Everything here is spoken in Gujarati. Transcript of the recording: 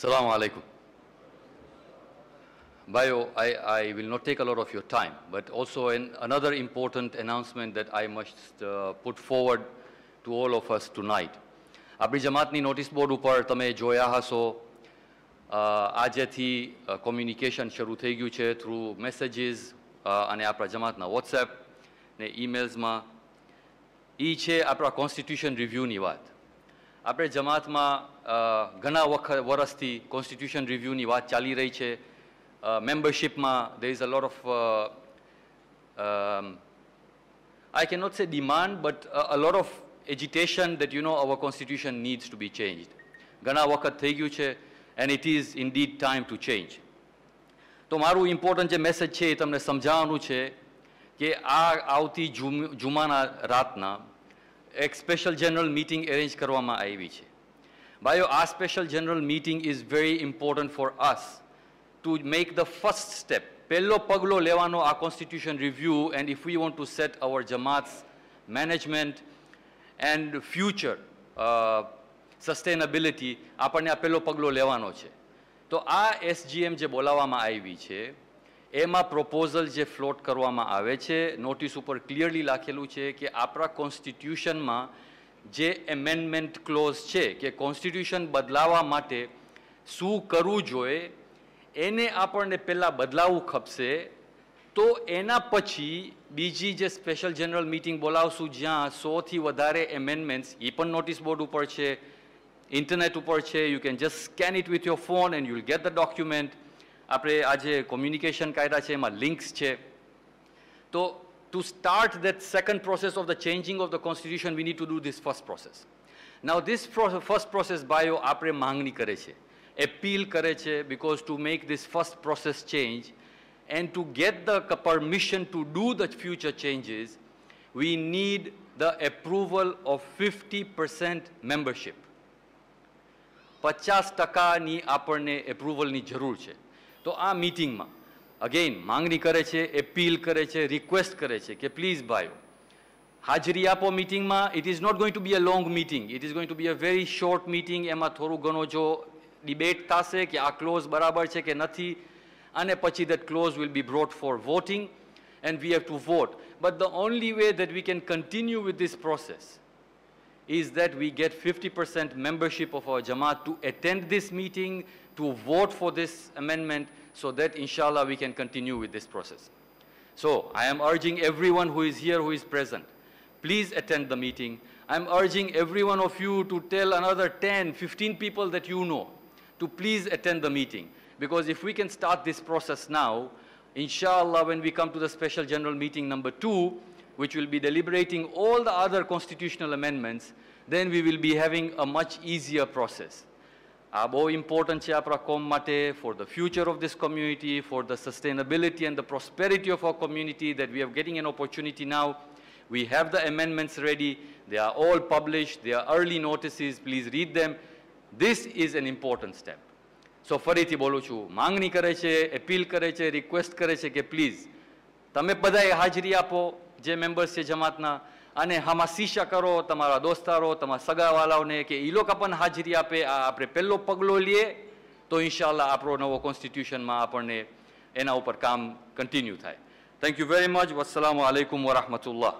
Assalamu alaikum. Bayo, I, I, will not take a lot of your time, but also an, another important announcement that I must uh, put forward to all of us tonight. આપણી જમાતની નોટિસ બોર્ડ ઉપર તમે જોયા હશો આજેથી કોમ્યુનિકેશન શરૂ થઈ ગયું છે થ્રુ મેસેજીસ અને આપણા જમાતના વોટ્સએપ ને ઈમેલ્સમાં એ છે આપણા કોન્સ્ટિટ્યુશન રિવ્યૂની વાત આપણે જમાતમાં ઘણા વખત વર્ષથી કોન્સ્ટિટ્યુશન રિવ્યૂની વાત ચાલી રહી છે મેમ્બરશિપમાં there is a lot of I cannot not say demand but a lot of agitation that, you know our constitution needs to be changed. ઘણા વખત થઈ ગયું છે and it is indeed time to change તો મારું ઇમ્પોર્ટન્ટ જે મેસેજ છે એ તમને સમજાવવાનું છે કે આ આવતી જુમાના રાતના એક સ્પેશિયલ જનરલ મીટિંગ એરેન્જ કરવામાં આવી છે બાયો આ special general meeting is very important for us to make the first step પહેલો પગલો લેવાનો આ constitution review and if we want to set our જમાત્સ મેનેજમેન્ટ એન્ડ ફ્યુચર સસ્ટેનેબિલિટી આપણને આ પહેલો પગલો લેવાનો છે તો આ એસજીએમ જે બોલાવવામાં આવી છે એમાં પ્રોપોઝલ જે ફ્લોટ કરવામાં આવે છે નોટિસ ઉપર ક્લિયરલી લખેલું છે કે આપણા કોન્સ્ટિટ્યુશનમાં જે એમેન્ડમેન્ટ ક્લોઝ છે કે કોન્સ્ટિટ્યુશન બદલાવા માટે શું કરવું જોઈએ એને આપણને પહેલાં બદલાવવું ખપશે તો એના પછી બીજી જે સ્પેશિયલ જનરલ મિટિંગ બોલાવશું જ્યાં સોથી વધારે એમેન્ડમેન્ટ્સ એ પણ નોટિસ બોર્ડ ઉપર છે ઇન્ટરનેટ ઉપર છે you can just scan it with your phone and you'll get the document આપણે આ communication કાયદા છે એમાં લિંક્સ છે તો to start that second process of the changing of the constitution, we need to do this first process. Now this first process bio apre mangni kare che, appeal kare che because to make this first process change and to get the permission to do the future changes, we need the approval of 50% membership. 50 ટકાની આપણને એપ્રુવલની જરૂર છે તો આ મિટિંગમાં અગેઇન માંગણી કરે છે એપીલ કરે છે રિક્વેસ્ટ કરે છે કે પ્લીઝ ભાઈઓ હાજરી આપો મિટિંગમાં it is not going to be a long meeting it is going to be a very short meeting એમાં થોડું ઘણો જો ડિબેટ થશે કે આ ક્લોઝ બરાબર છે કે નથી અને પછી that clause will be brought for voting and we have to vote but the only way that we can continue with this process is that we get 50% membership of our Jamaat to attend this meeting, to vote for this amendment, so that inshallah we can continue with this process. So I am urging everyone who is here, who is present, please attend the meeting. I'm urging every one of you to tell another 10, 15 people that you know to please attend the meeting. Because if we can start this process now, inshallah, when we come to the special general meeting number two, which will be deliberating all the other constitutional amendments, then we will be having a much easier process. Abo important mate for the future of this community, for the sustainability and the prosperity of our community that we are getting an opportunity now. We have the amendments ready. They are all published. They are early notices. Please read them. This is an important step. So, Fariti Boluchu, Mangni Kareche, Appeal Kareche, Request Kareche, please. Tame Padai Hajriapo, જે મેમ્બર્સ છે જમાતના અને આમાં શીશા કરો તમારા દોસ્તારો તમારા સગાવાલાઓને કે એ લોકો પણ હાજરી આપે આપણે પહેલો પગલો લઈએ તો ઇન્શાલ્લાહ આપણો નવો કોન્સ્ટિટ્યુશનમાં આપણને એના ઉપર કામ કન્ટિન્યુ થાય થેન્ક યુ વેરી મચ વસલામ આલૈકુમ વરહમતુલ્લાહ